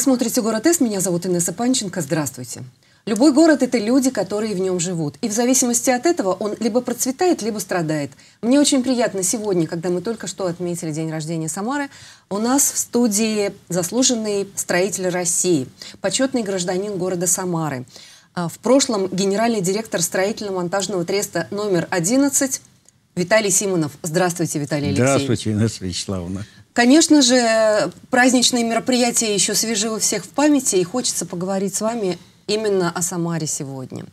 Вы смотрите «Город С», меня зовут Инесса Панченко, здравствуйте. Любой город – это люди, которые в нем живут. И в зависимости от этого он либо процветает, либо страдает. Мне очень приятно сегодня, когда мы только что отметили день рождения Самары, у нас в студии заслуженный строитель России, почетный гражданин города Самары. А в прошлом генеральный директор строительно-монтажного треста номер 11 Виталий Симонов. Здравствуйте, Виталий Алексеевич. Здравствуйте, Инесса Вячеславовна. Конечно же, праздничные мероприятия еще свежи у всех в памяти, и хочется поговорить с вами именно о Самаре сегодня.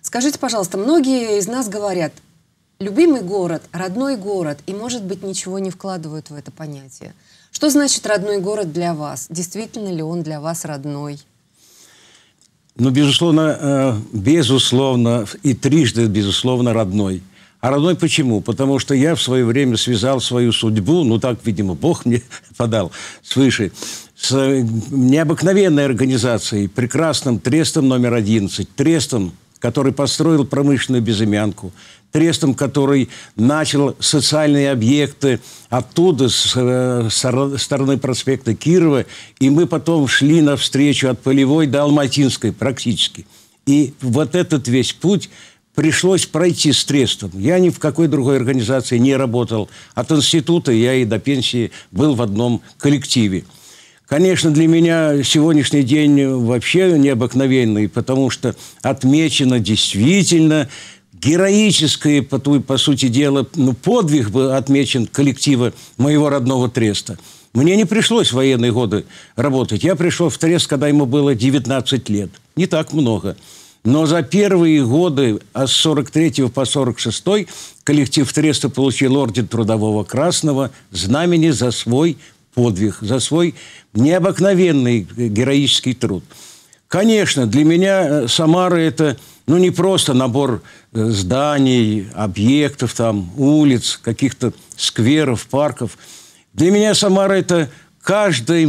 Скажите, пожалуйста, многие из нас говорят, любимый город, родной город, и, может быть, ничего не вкладывают в это понятие. Что значит родной город для вас? Действительно ли он для вас родной? Ну, безусловно, э, безусловно, и трижды, безусловно, родной – а родной почему? Потому что я в свое время связал свою судьбу, ну так, видимо, Бог мне подал свыше, с необыкновенной организацией, прекрасным трестом номер 11, трестом, который построил промышленную безымянку, трестом, который начал социальные объекты оттуда, с, э, с стороны проспекта Кирова, и мы потом шли навстречу от Полевой до Алматинской практически. И вот этот весь путь – пришлось пройти с трестом. Я ни в какой другой организации не работал. От института я и до пенсии был в одном коллективе. Конечно, для меня сегодняшний день вообще необыкновенный, потому что отмечено действительно героическое, по, по сути дела, ну, подвиг был отмечен коллектива моего родного Треста. Мне не пришлось в военные годы работать. Я пришел в Трест, когда ему было 19 лет. Не так много. Но за первые годы а с 43 по 46 коллектив Треста получил орден Трудового Красного, знамени за свой подвиг, за свой необыкновенный героический труд. Конечно, для меня э, Самара – это ну, не просто набор э, зданий, объектов, там, улиц, каких-то скверов, парков. Для меня Самара – это – каждый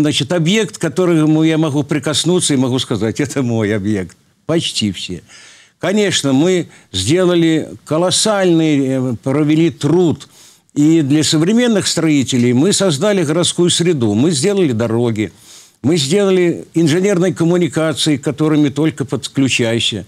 значит, объект, к которому я могу прикоснуться и могу сказать, это мой объект. Почти все. Конечно, мы сделали колоссальный, э, провели труд. И для современных строителей мы создали городскую среду, мы сделали дороги, мы сделали инженерные коммуникации, которыми только подключайся.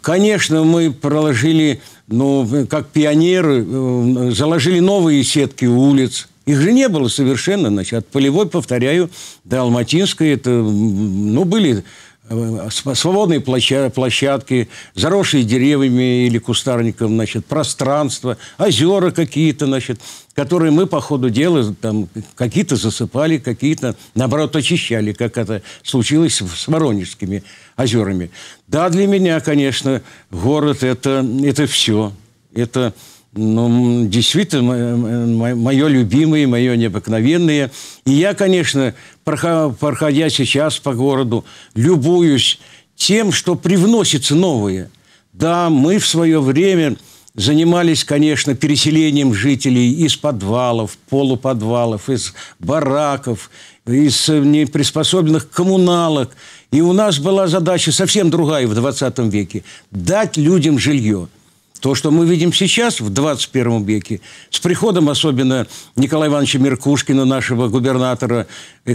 Конечно, мы проложили, ну, как пионеры, э, заложили новые сетки улиц, их же не было совершенно. Значит, от полевой, повторяю, до Алматинской. Это, ну, были э, свободные площадки, заросшие деревьями или кустарником, значит, пространство, озера какие-то, значит, которые мы по ходу дела там какие-то засыпали, какие-то, наоборот, очищали, как это случилось с Воронежскими озерами. Да, для меня, конечно, город это, – это все. Это ну, действительно, мое любимое, мое необыкновенное. И я, конечно, проходя сейчас по городу, любуюсь тем, что привносится новое. Да, мы в свое время занимались, конечно, переселением жителей из подвалов, полуподвалов, из бараков, из э, неприспособленных коммуналок. И у нас была задача совсем другая в 20 веке – дать людям жилье – то, что мы видим сейчас, в 21 веке, с приходом особенно Николая Ивановича Меркушкина, нашего губернатора,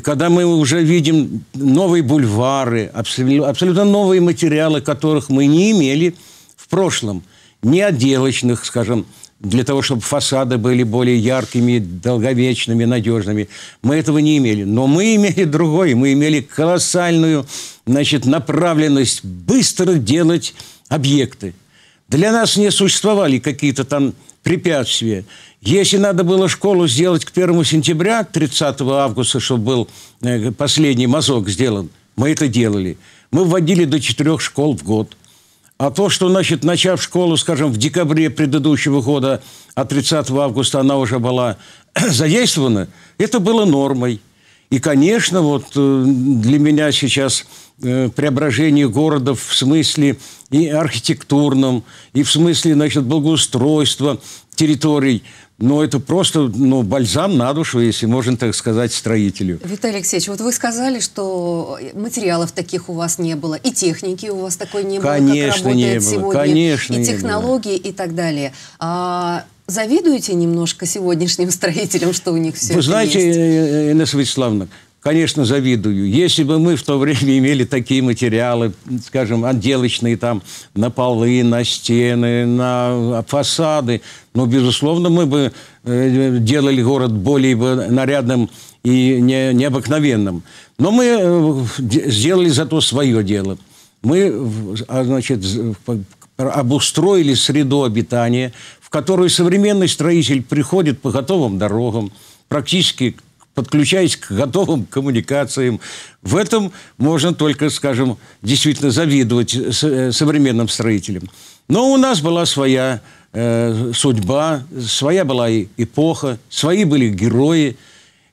когда мы уже видим новые бульвары, абсолютно новые материалы, которых мы не имели в прошлом, не отделочных, скажем, для того, чтобы фасады были более яркими, долговечными, надежными. Мы этого не имели. Но мы имели другое. Мы имели колоссальную значит, направленность быстро делать объекты. Для нас не существовали какие-то там препятствия. Если надо было школу сделать к 1 сентября, 30 августа, чтобы был э, последний мазок сделан, мы это делали. Мы вводили до четырех школ в год. А то, что, значит, начав школу, скажем, в декабре предыдущего года, а 30 августа она уже была задействована, это было нормой. И, конечно, вот э, для меня сейчас э, преображение города в смысле и архитектурном, и в смысле значит, благоустройства территорий, но это просто ну, бальзам на душу, если можно так сказать, строителю. Виталий Алексеевич, вот вы сказали, что материалов таких у вас не было, и техники у вас такой не было, конечно, как работает не было, сегодня, конечно, и технологии и так далее. А завидуете немножко сегодняшним строителям, что у них все Вы знаете, есть? Э, э, э, Святославна, конечно, завидую. Если бы мы в то время имели такие материалы, скажем, отделочные там на полы, на стены, на фасады, ну, безусловно, мы бы делали город более бы нарядным и не, необыкновенным. Но мы сделали зато свое дело. Мы, а, значит, обустроили среду обитания, которую современный строитель приходит по готовым дорогам, практически подключаясь к готовым коммуникациям. В этом можно только, скажем, действительно завидовать э, современным строителям. Но у нас была своя э, судьба, своя была и эпоха, свои были герои.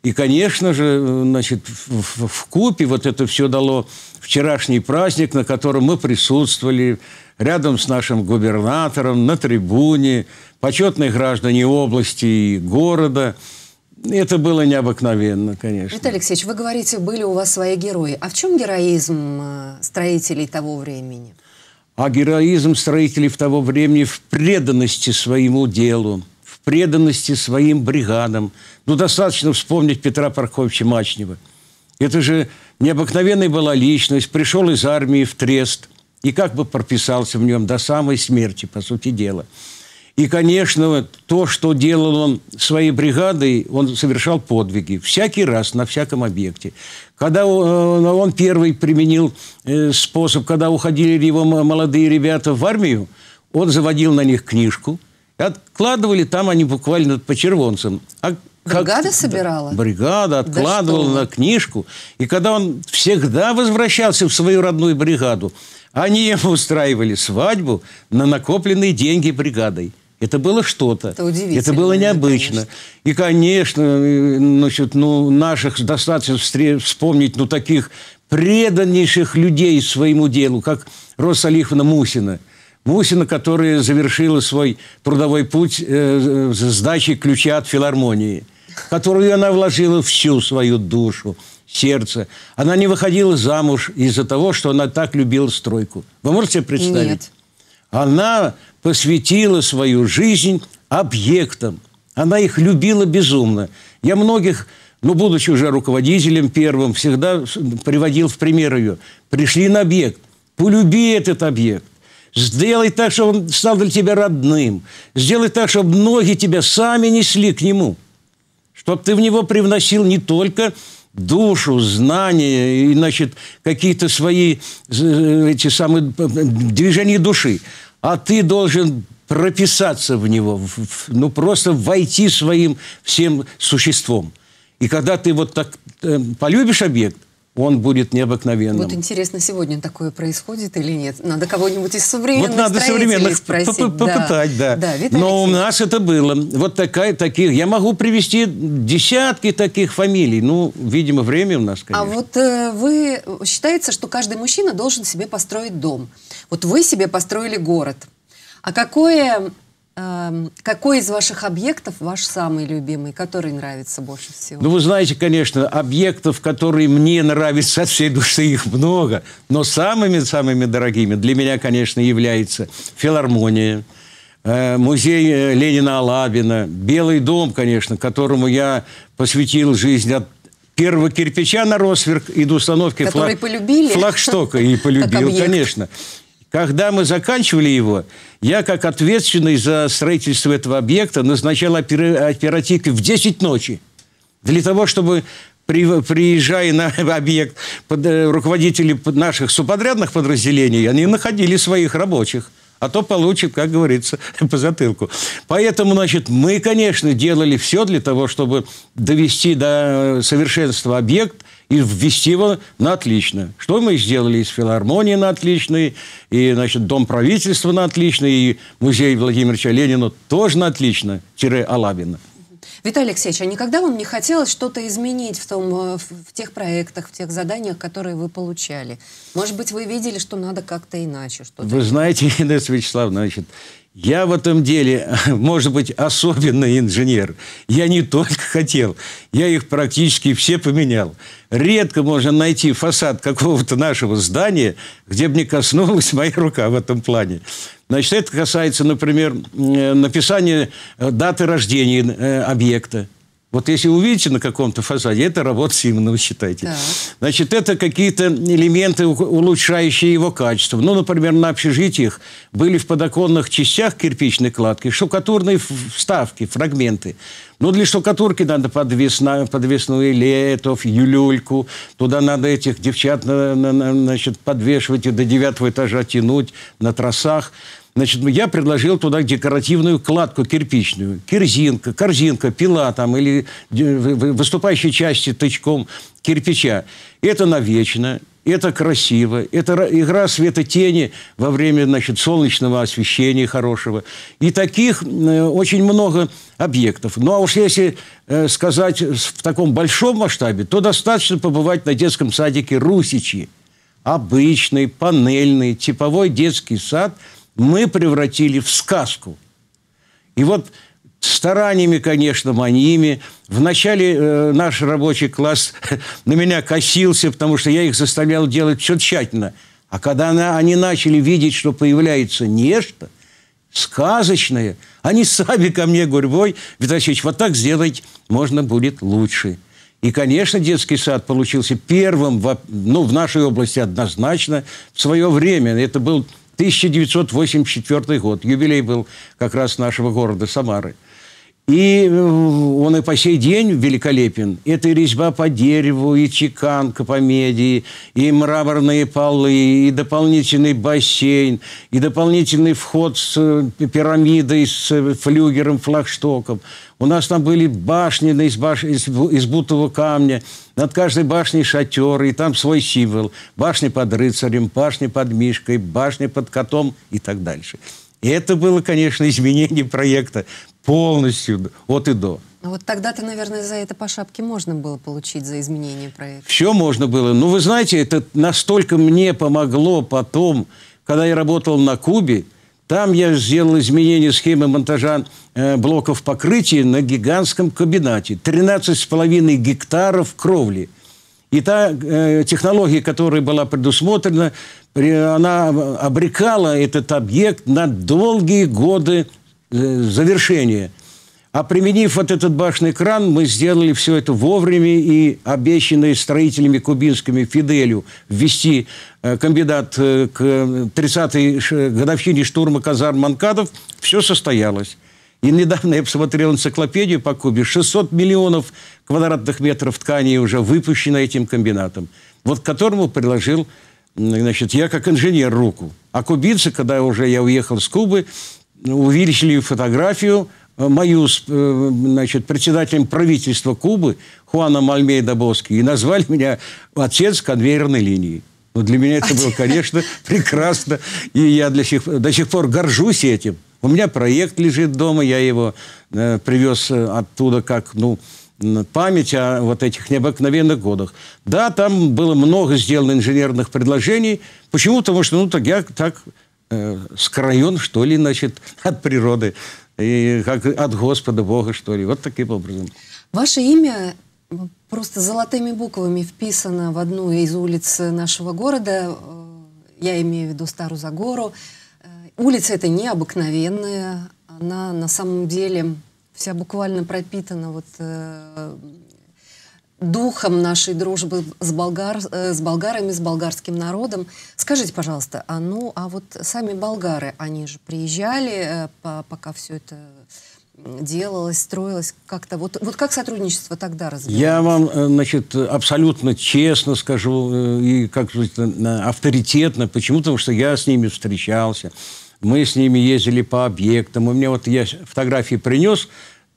И, конечно же, значит, в, в купе вот это все дало вчерашний праздник, на котором мы присутствовали, рядом с нашим губернатором, на трибуне, почетные граждане области и города. Это было необыкновенно, конечно. Виталий Алексеевич, вы говорите, были у вас свои герои. А в чем героизм э, строителей того времени? А героизм строителей в того времени в преданности своему делу, в преданности своим бригадам. Ну, достаточно вспомнить Петра Парковича Мачнева. Это же необыкновенная была личность. Пришел из армии в Трест, и как бы прописался в нем до самой смерти, по сути дела. И, конечно, то, что делал он своей бригадой, он совершал подвиги. Всякий раз, на всяком объекте. Когда э, он первый применил э, способ, когда уходили его молодые ребята в армию, он заводил на них книжку. Откладывали там они буквально по червонцам. А как... Бригада собирала? Бригада откладывала да на книжку. И когда он всегда возвращался в свою родную бригаду, они устраивали свадьбу на накопленные деньги бригадой. Это было что-то. Это удивительно. Это было необычно. Конечно. И, конечно, э, значит, ну, наших достаточно вспомнить, ну, таких преданнейших людей своему делу, как Роса Алифовна Мусина. Мусина, которая завершила свой трудовой путь э, э с дачей ключа от филармонии, которую она вложила всю свою душу – сердце. Она не выходила замуж из-за того, что она так любила стройку. Вы можете себе представить? Нет. Она посвятила свою жизнь объектам. Она их любила безумно. Я многих, ну, будучи уже руководителем первым, всегда приводил в пример ее. Пришли на объект. Полюби этот объект. Сделай так, чтобы он стал для тебя родным. Сделай так, чтобы ноги тебя сами несли к нему. Чтобы ты в него привносил не только душу, знания и, значит, какие-то свои эти самые движения души. А ты должен прописаться в него, ну, просто войти своим всем существом. И когда ты вот так э, полюбишь объект – он будет необыкновенным. Вот интересно, сегодня такое происходит или нет? Надо кого-нибудь из современных Вот надо современных спросить. Попытать, да. да. да Но у нас это было. Вот такая, таких. Я могу привести десятки таких фамилий. Ну, видимо, время у нас, а конечно. А вот э, вы... Считается, что каждый мужчина должен себе построить дом. Вот вы себе построили город. А какое Эм, какой из ваших объектов ваш самый любимый, который нравится больше всего? Ну, вы знаете, конечно, объектов, которые мне нравятся от всей души, их много. Но самыми-самыми дорогими для меня, конечно, является филармония, э, музей э, Ленина Алабина, Белый дом, конечно, которому я посвятил жизнь от первого кирпича на Росверк и до установки флаг... флагштока. И полюбил, конечно. Когда мы заканчивали его, я, как ответственный за строительство этого объекта, назначал оперативки в 10 ночи. Для того, чтобы, приезжая на объект, э, руководители наших субподрядных подразделений, они находили своих рабочих. А то получит, как говорится, по затылку. Поэтому, значит, мы, конечно, делали все для того, чтобы довести до э, совершенства объект – и ввести его на отлично. Что мы сделали из филармонии на отличный, и, значит, Дом правительства на отлично, и музей Владимира Ильича Ленина тоже на отлично, тире Алабина. Виталий Алексеевич, а никогда вам не хотелось что-то изменить в, том, э, в тех проектах, в тех заданиях, которые вы получали? Может быть, вы видели, что надо как-то иначе? Что вы знаете, Инесса Вячеславовна, значит, я в этом деле, может быть, особенный инженер. Я не только хотел, я их практически все поменял. Редко можно найти фасад какого-то нашего здания, где бы не коснулась моя рука в этом плане. Значит, это касается, например, э, написания э, даты рождения э, объекта. Вот если увидите на каком-то фасаде, это работа Симонова, считайте. Да. Значит, это какие-то элементы, улучшающие его качество. Ну, например, на общежитиях были в подоконных частях кирпичной кладки штукатурные вставки, фрагменты. Ну, для штукатурки надо подвесна, подвесную летов, юлюльку. Туда надо этих девчат значит, подвешивать и до девятого этажа тянуть на тросах. Значит, я предложил туда декоративную кладку кирпичную. Кирзинка, корзинка, пила там или э, выступающей части тычком кирпича. Это навечно, это красиво, это игра света-тени во время значит, солнечного освещения хорошего. И таких э, очень много объектов. Ну а уж если э, сказать в таком большом масштабе, то достаточно побывать на детском садике «Русичи». Обычный, панельный, типовой детский сад – мы превратили в сказку. И вот стараниями, конечно, маниями. Вначале э, наш рабочий класс на меня косился, потому что я их заставлял делать все тщательно. А когда на, они начали видеть, что появляется нечто сказочное, они сами ко мне говорят, ой, Виталий вот так сделать можно будет лучше. И, конечно, детский сад получился первым, в, ну, в нашей области однозначно, в свое время. Это был 1984 год. Юбилей был как раз нашего города Самары. И э, он и по сей день великолепен. Это и резьба по дереву, и чеканка по меди, и мраморные полы, и дополнительный бассейн, и дополнительный вход с э, пирамидой, с э, флюгером, флагштоком. У нас там были башни из, баш... из бутого камня – над каждой башней шатер, и там свой символ. Башня под рыцарем, башня под мишкой, башня под котом и так дальше. И это было, конечно, изменение проекта полностью от и до. А вот тогда-то, наверное, за это по шапке можно было получить, за изменение проекта. Все можно было. Ну, вы знаете, это настолько мне помогло потом, когда я работал на Кубе, там я сделал изменение схемы монтажа э, блоков покрытия на гигантском комбинате. 13,5 гектаров кровли. И та э, технология, которая была предусмотрена, она обрекала этот объект на долгие годы э, завершения – а применив вот этот башенный кран, мы сделали все это вовремя и обещанные строителями кубинскими Фиделю ввести э, комбинат э, к 30-й годовщине штурма казарм Манкадов, все состоялось. И недавно я посмотрел энциклопедию по Кубе. 600 миллионов квадратных метров ткани уже выпущено этим комбинатом, вот к которому приложил значит, я как инженер руку. А кубинцы, когда уже я уехал с Кубы, увеличили фотографию – Э, мою э, значит, председателем правительства Кубы Хуаном Альмейда Боски и назвали меня отец конвейерной линии. Но ну, для меня это было, конечно, прекрасно. И я для сих, до сих пор горжусь этим. У меня проект лежит дома, я его э, привез э, оттуда как, ну, память о вот этих необыкновенных годах. Да, там было много сделано инженерных предложений. Почему? Потому что, ну, так я так э, скроен, что ли, значит, от природы и как от Господа Бога, что ли. Вот таким образом. Ваше имя э, просто золотыми буквами вписано в одну из улиц э, нашего города. Э, я имею в виду Старую Загору. Улица эта необыкновенная. Она на самом деле вся буквально пропитана вот духом нашей дружбы с, болгар, э, с болгарами, с болгарским народом. Скажите, пожалуйста, а ну, а вот сами болгары, они же приезжали, э, пока все это делалось, строилось как-то. Вот, вот как сотрудничество тогда развивалось? Я вам, э, значит, абсолютно честно скажу и как авторитетно. Почему? Потому что я с ними встречался. Мы с ними ездили по объектам. У меня вот я фотографии принес,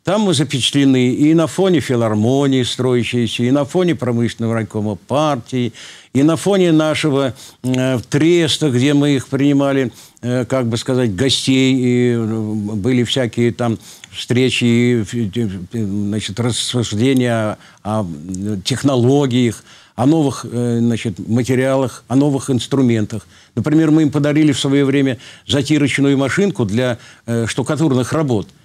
там мы запечатлены и на фоне филармонии строящейся, и на фоне промышленного райкома партии, и на фоне нашего э, треста, где мы их принимали, э, как бы сказать, гостей, и э, были всякие там встречи, и, э, значит, рассуждения о, о э, технологиях, о новых значит, материалах, о новых инструментах. Например, мы им подарили в свое время затирочную машинку для э, штукатурных работ –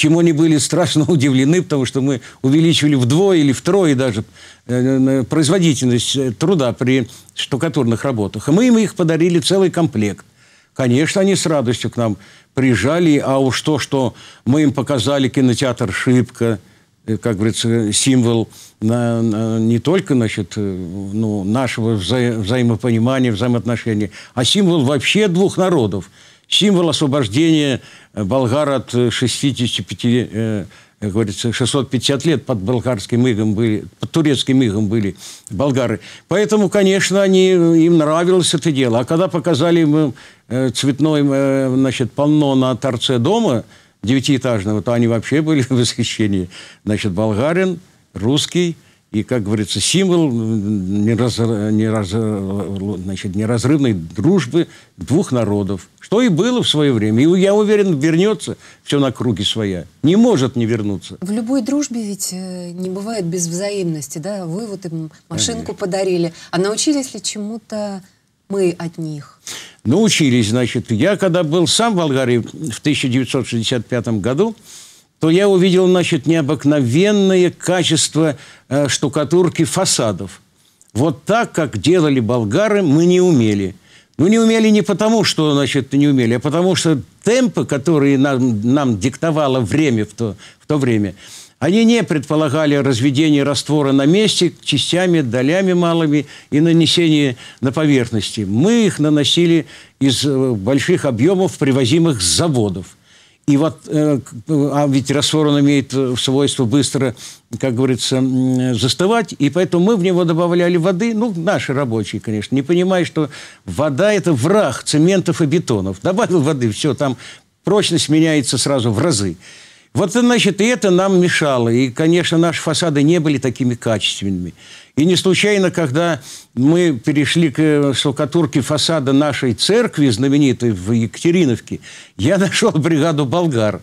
чему они были страшно удивлены, потому что мы увеличивали вдвое или втрое даже э, производительность э, труда при штукатурных работах. И мы им их подарили целый комплект. Конечно, они с радостью к нам приезжали, а уж то, что мы им показали кинотеатр «Шибко», э, как говорится, символ на, на, не только значит, ну, нашего вза взаимопонимания, взаимоотношений, а символ вообще двух народов – символ освобождения э, болгар от 65 э, э, как говорится, 650 лет под болгарским игом были, под турецким игом были болгары. Поэтому, конечно, они, им нравилось это дело. А когда показали им цветное значит, полно на торце дома девятиэтажного, то они вообще были в восхищении. Значит, болгарин, русский, и, как говорится, символ неразр... Неразр... Значит, неразрывной дружбы двух народов – что и было в свое время. И я уверен, вернется все на круги своя. Не может не вернуться. В любой дружбе ведь э, не бывает без взаимности, да? Вы вот им машинку Конечно. подарили. А научились ли чему-то мы от них? Научились, значит. Я когда был сам в Болгарии в 1965 году, то я увидел, значит, необыкновенное качество э, штукатурки фасадов. Вот так, как делали болгары, мы не умели – ну, не умели не потому, что, значит, не умели, а потому что темпы, которые нам, нам диктовало время в то, в то время, они не предполагали разведение раствора на месте частями, долями малыми и нанесение на поверхности. Мы их наносили из э, больших объемов, привозимых с заводов. И вот, э, а ведь раствор он имеет э, свойство быстро, как говорится, застывать, и поэтому мы в него добавляли воды, ну, наши рабочие, конечно, не понимая, что вода – это враг цементов и бетонов. Добавил воды, все, там прочность меняется сразу в разы. Вот, значит, и это нам мешало. И, конечно, наши фасады не были такими качественными. И не случайно, когда мы перешли к э, штукатурке фасада нашей церкви, знаменитой в Екатериновке, я нашел бригаду болгар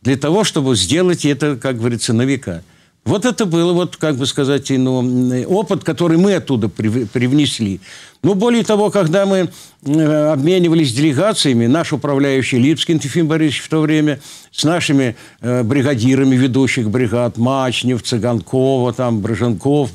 для того, чтобы сделать это, как говорится, на века. Вот это было, вот, как бы сказать, ну, опыт, который мы оттуда привнесли. Но ну, более того, когда мы э, обменивались делегациями, наш управляющий Липский Тифим Борисович в то время, с нашими э, бригадирами ведущих бригад, Мачнев, Цыганкова, там, Брыженков,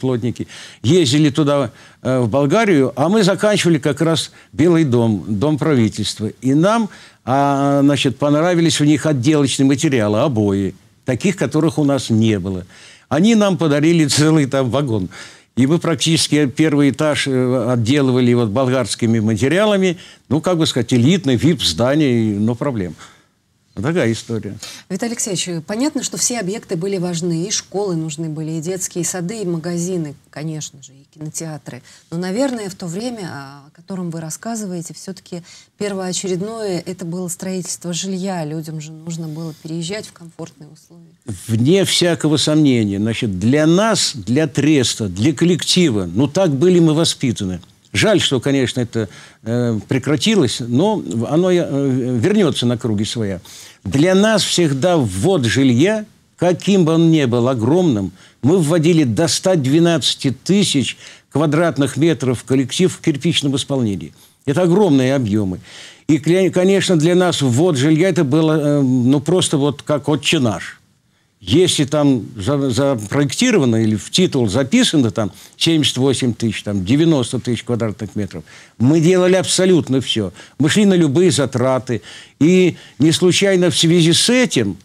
плотники, ездили туда, э, в Болгарию, а мы заканчивали как раз Белый дом, дом правительства. И нам а, значит, понравились у них отделочные материалы, обои таких, которых у нас не было. Они нам подарили целый там вагон. И мы практически первый этаж э, отделывали вот болгарскими материалами, ну, как бы сказать, элитный вип-здание, но проблем. Такая история. Виталий Алексеевич, понятно, что все объекты были важны, и школы нужны были, и детские сады, и магазины, конечно же, и кинотеатры. Но, наверное, в то время, а, о котором вы рассказываете, все-таки первоочередное это было строительство жилья. Людям же нужно было переезжать в комфортные условия. Вне всякого сомнения. Значит, для нас, для треста, для коллектива, ну так были мы воспитаны – Жаль, что, конечно, это э, прекратилось, но оно э, вернется на круги своя. Для нас всегда ввод жилья, каким бы он ни был огромным, мы вводили до 112 тысяч квадратных метров коллектив в кирпичном исполнении. Это огромные объемы. И, конечно, для нас ввод жилья это было, э, ну, просто вот как отче наш. Если там запроектировано или в титул записано там 78 тысяч, там 90 тысяч квадратных метров, мы делали абсолютно все. Мы шли на любые затраты. И не случайно в связи с этим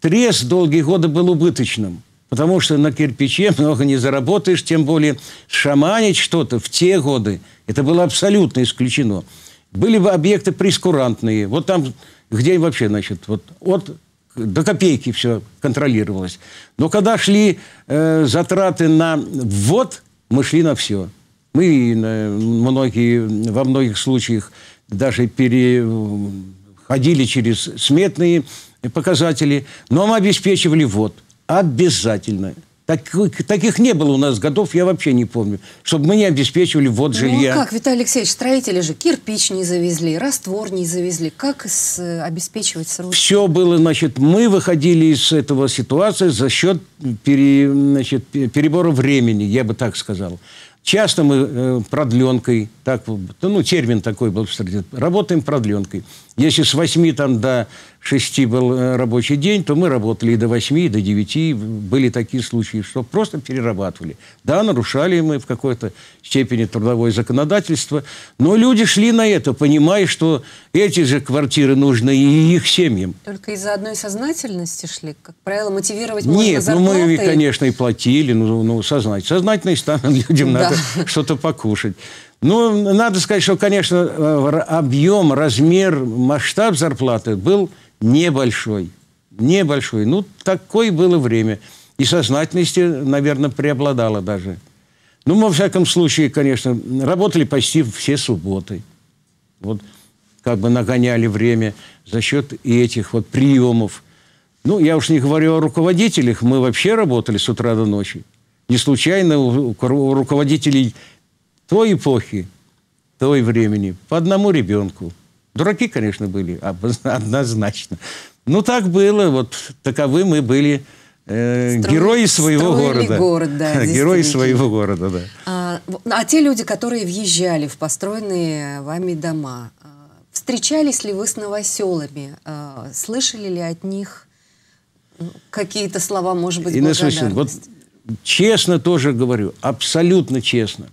Трес долгие годы был убыточным. Потому что на кирпиче много не заработаешь, тем более шаманить что-то в те годы, это было абсолютно исключено. Были бы объекты прескурантные. Вот там, где вообще, значит, вот от до копейки все контролировалось. Но когда шли э, затраты на ввод, мы шли на все. Мы на э, многие, во многих случаях даже переходили через сметные показатели, но мы обеспечивали ввод обязательно – так, таких не было у нас годов, я вообще не помню. Чтобы мы не обеспечивали вот ну, жилья. Ну как, Виталий Алексеевич, строители же кирпич не завезли, раствор не завезли. Как с, э, обеспечивать срок? Все было, значит, мы выходили из этого ситуации за счет пере, значит, перебора времени, я бы так сказал. Часто мы э, продленкой, так, ну, термин такой был, работаем продленкой. Если с 8 там, до 6 был э, рабочий день, то мы работали и до 8, и до 9. Были такие случаи, что просто перерабатывали. Да, нарушали мы в какой-то степени трудовое законодательство, но люди шли на это, понимая, что эти же квартиры нужны и их семьям. Только из-за одной сознательности шли? Как правило, мотивировать можно Нет, ну мы, конечно, и платили, ну, ну сознательно. Сознательность там людям да. надо что-то покушать. Ну, надо сказать, что, конечно, э, объем, размер, масштаб зарплаты был небольшой. Небольшой. Ну, такое было время. И сознательности, наверное, преобладало даже. Ну, мы, во всяком случае, конечно, работали почти все субботы. Вот как бы нагоняли время за счет и этих вот приемов. Ну, я уж не говорю о руководителях. Мы вообще работали с утра до ночи. Не случайно у руководителей той эпохи, той времени по одному ребенку. Дураки, конечно, были, однозначно. Ну, так было, вот таковы мы были э, Строй, герои своего города. город, да. Герои своего города, да. А, а те люди, которые въезжали в построенные вами дома, а, встречались ли вы с новоселами? А, слышали ли от них ну, какие-то слова, может быть, благодарности? вот честно тоже говорю, абсолютно честно.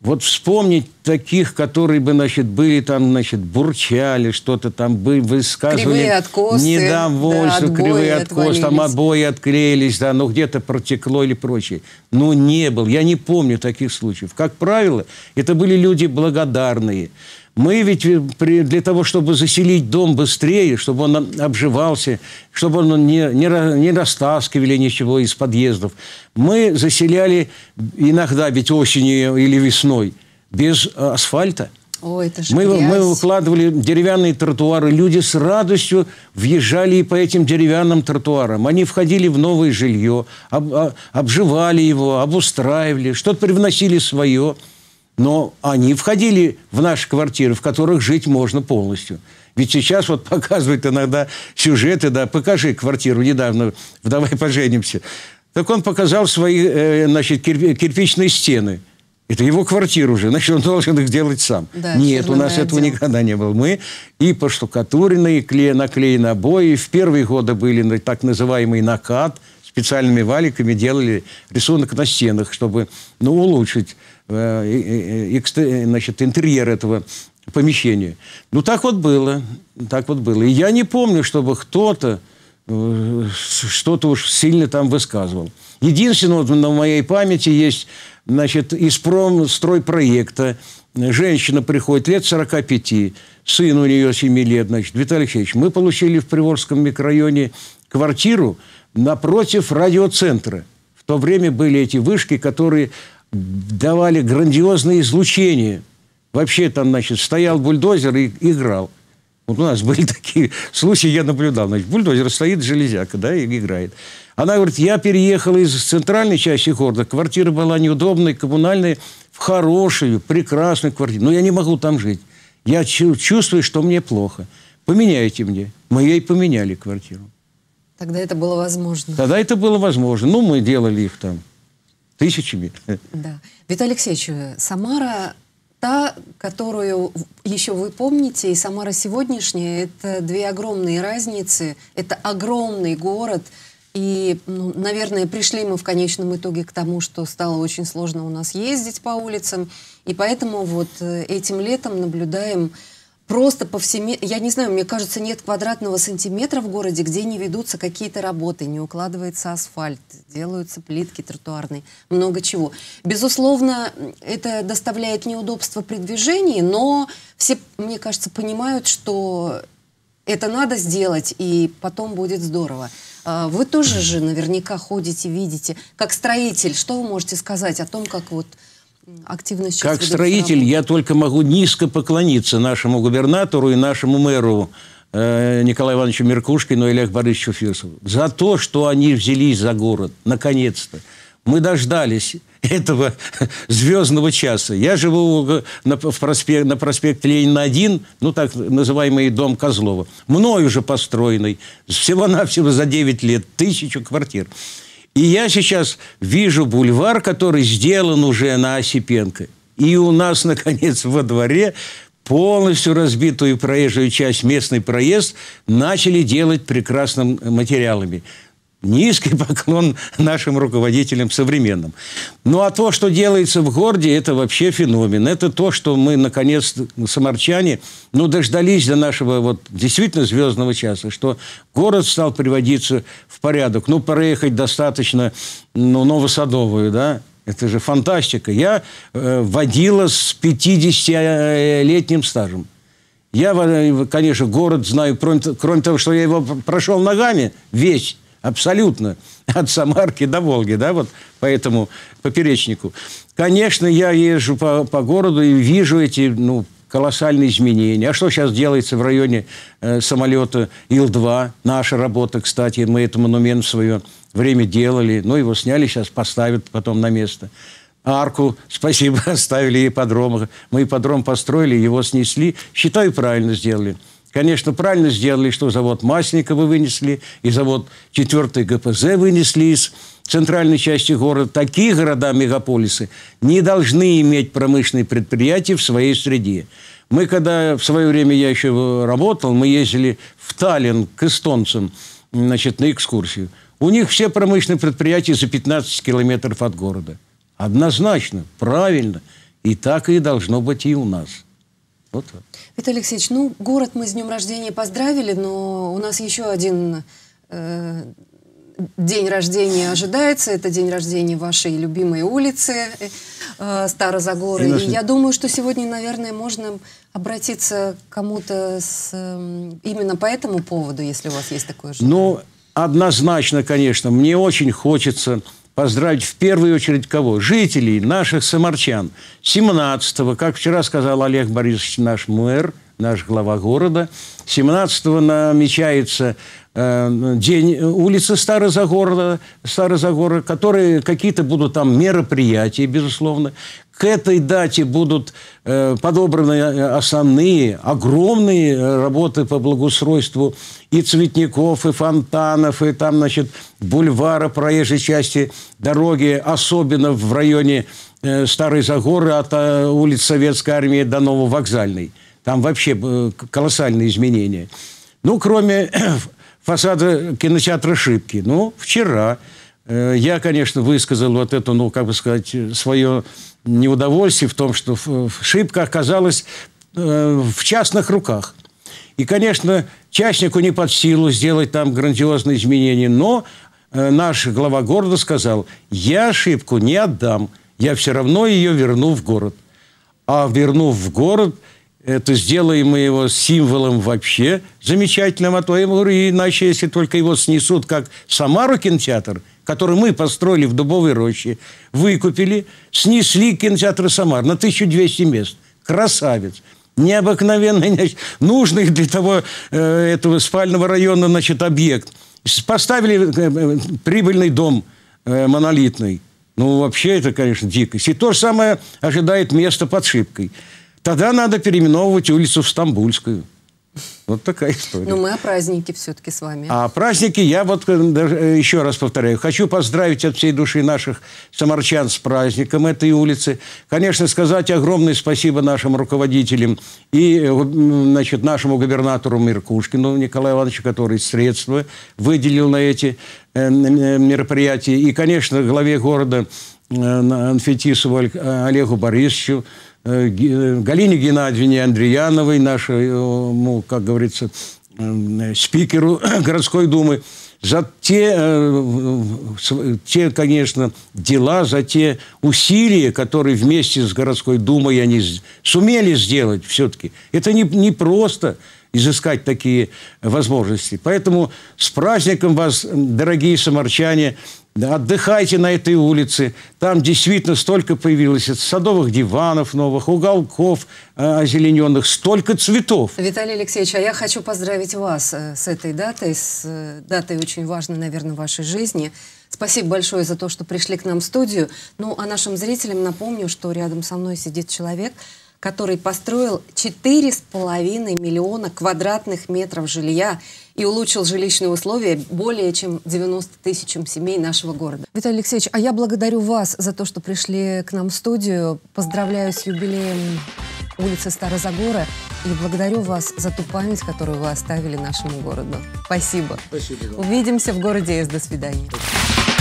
Вот вспомнить таких, которые бы, значит, были там, значит, бурчали, что-то там бы высказывали. Кривые откосы. Недовольство, да, кривые откосы, там обои отклеились, да, но ну, где-то протекло или прочее. Ну, не был. Я не помню таких случаев. Как правило, это были люди благодарные. Мы ведь э, для того, чтобы заселить дом быстрее, чтобы он обживался, чтобы он не, не, не растаскивали ничего из подъездов, мы заселяли иногда, ведь осенью или весной, без э, асфальта. Ой, это же мы, мы укладывали деревянные тротуары. Люди с радостью въезжали и по этим деревянным тротуарам. Они входили в новое жилье, об, а, обживали его, обустраивали, что-то привносили свое – но они входили в наши квартиры, в которых жить можно полностью. Ведь сейчас вот показывают иногда сюжеты, да, покажи квартиру недавно, давай поженимся. Так он показал свои, э, значит, кирпичные стены. Это его квартира уже, значит, он должен их делать сам. Да, Нет, у нас отдел. этого никогда не было. Мы и поштукатурены, и наклеены обои. В первые годы были так называемый накат. Специальными валиками делали рисунок на стенах, чтобы ну, улучшить э, экстер, э, значит, интерьер этого помещения. Ну, так вот было. Так вот было. И я не помню, чтобы кто-то э, что-то уж сильно там высказывал. Единственное, вот на моей памяти есть, значит, из промстройпроекта женщина приходит лет 45, сын у нее 7 лет, значит, Виталий Алексеевич, мы получили в Приворском микрорайоне квартиру напротив радиоцентра. В то время были эти вышки, которые давали грандиозное излучение. Вообще там, значит, стоял бульдозер и играл. Вот у нас были такие случаи, я наблюдал. Значит, бульдозер стоит, железяка, да, и играет. Она говорит, я переехала из центральной части города, квартира была неудобной, коммунальной, в хорошую, прекрасную квартиру. Но я не могу там жить. Я чувствую, что мне плохо. Поменяйте мне. Мы ей поменяли квартиру. Тогда это было возможно. Тогда это было возможно. Ну, мы делали их там тысячами. Да. Виталий Алексеевич, Самара та, которую еще вы помните, и Самара сегодняшняя, это две огромные разницы, это огромный город, и, ну, наверное, пришли мы в конечном итоге к тому, что стало очень сложно у нас ездить по улицам, и поэтому вот э, этим летом наблюдаем просто повсеместно, я не знаю, мне кажется, нет квадратного сантиметра в городе, где не ведутся какие-то работы, не укладывается асфальт, делаются плитки тротуарные, много чего. Безусловно, это доставляет неудобства при движении, но все, мне кажется, понимают, что это надо сделать, и потом будет здорово. А, вы тоже же наверняка ходите, видите, как строитель, что вы можете сказать о том, как вот активность. Как строитель я только могу низко поклониться нашему губернатору и нашему мэру э, Николаю Ивановичу Меркушкину и Олегу Борисовичу Фирсову за то, что они взялись за город, наконец-то. Мы дождались этого звездного часа. Я живу на, в проспект, на проспекте Ленина 1, ну так называемый дом Козлова. Мною уже построенный, всего-навсего за 9 лет, тысячу квартир. И я сейчас вижу бульвар, который сделан уже на Осипенко. И у нас, наконец, во дворе полностью разбитую проезжую часть, местный проезд, начали делать прекрасными материалами. Низкий поклон нашим руководителям современным. Ну, а то, что делается в городе, это вообще феномен. Это то, что мы, наконец, самарчане, ну, дождались до нашего вот действительно звездного часа, что город стал приводиться в порядок. Ну, проехать достаточно, ну, Новосадовую, да, это же фантастика. Я э, водила с 50-летним стажем. Я, конечно, город знаю, кроме, кроме того, что я его прошел ногами весь. Абсолютно. От Самарки до Волги, да, вот по этому поперечнику. Конечно, я езжу по, по городу и вижу эти, ну, колоссальные изменения. А что сейчас делается в районе э, самолета Ил-2? Наша работа, кстати, мы этот монумент в свое время делали. Ну, его сняли, сейчас поставят потом на место. Арку, спасибо, оставили ипподрома. Мы ипподром построили, его снесли. Считаю, правильно сделали. Конечно, правильно сделали, что завод Масникова вынесли, и завод 4 ГПЗ вынесли из центральной части города. Такие города-мегаполисы не должны иметь промышленные предприятия в своей среде. Мы когда в свое время я еще работал, мы ездили в Таллин к эстонцам значит, на экскурсию. У них все промышленные предприятия за 15 километров от города. Однозначно, правильно. И так и должно быть и у нас. Вот. Виталий Алексеевич, ну, город мы с днем рождения поздравили, но у нас еще один э, день рождения ожидается. Это день рождения вашей любимой улицы э, э Старозагоры. И, наши... И я думаю, что сегодня, наверное, можно обратиться к кому-то с, э, именно по этому поводу, если у вас есть такое желание. Ну, однозначно, конечно. Мне очень хочется поздравить в первую очередь кого? Жителей, наших самарчан. 17-го, как вчера сказал Олег Борисович, наш мэр, наш глава города, 17-го намечается э, день улицы Старозагора, Старозагора, которые какие-то будут там мероприятия, безусловно к этой дате будут э, подобраны э, основные огромные э, работы по благоустройству и цветников, и фонтанов, и там, значит, бульвара, проезжей части дороги, особенно в районе э, Старой Загоры от э, улиц Советской Армии до Нововокзальной. Там вообще э, колоссальные изменения. Ну, кроме э, фасада кинотеатра «Шибки». Ну, вчера э, я, конечно, высказал вот это, ну, как бы сказать, свое неудовольствие в том, что шибко оказалась э, в частных руках. И, конечно, частнику не под силу сделать там грандиозные изменения, но э, наш глава города сказал, я ошибку не отдам, я все равно ее верну в город. А вернув в город, это сделаем мы его символом вообще замечательным, а то я говорю, иначе, если только его снесут, как Самару кинотеатр – который мы построили в Дубовой роще, выкупили, снесли кинотеатр «Самар» на 1200 мест. Красавец необыкновенный, значит, нужный для того, э, этого спального района, значит, объект. Поставили э, э, прибыльный дом э, монолитный. Ну, вообще это, конечно, дикость. И то же самое ожидает место под шибкой. Тогда надо переименовывать улицу в Стамбульскую. Вот такая история. Но ну, мы о празднике все-таки с вами. А праздники я вот э, э, еще раз повторяю. Хочу поздравить от всей души наших самарчан с праздником этой улицы. Конечно, сказать огромное спасибо нашим руководителям и э, значит, нашему губернатору Миркушкину Николаю Ивановичу, который средства выделил на эти мероприятия. И, конечно, главе города Анфетисову Олегу Борисовичу, Э, Галине Геннадьевне Андреяновой, нашему, как говорится, э, спикеру городской думы, за те, э, те, конечно, дела, за те усилия, которые вместе с городской думой они сумели сделать все-таки. Это не, не просто изыскать такие возможности. Поэтому с праздником вас, дорогие самарчане, отдыхайте на этой улице. Там действительно столько появилось садовых диванов новых, уголков э, озелененных, столько цветов. Виталий Алексеевич, а я хочу поздравить вас э, с этой датой, с э, датой очень важной, наверное, в вашей жизни. Спасибо большое за то, что пришли к нам в студию. Ну, а нашим зрителям напомню, что рядом со мной сидит человек – который построил 4,5 миллиона квадратных метров жилья и улучшил жилищные условия более чем 90 тысячам семей нашего города. Виталий Алексеевич, а я благодарю вас за то, что пришли к нам в студию. Поздравляю с юбилеем улицы Старозагора и благодарю вас за ту память, которую вы оставили нашему городу. Спасибо. Спасибо. Увидимся в городе С. До свидания. Спасибо.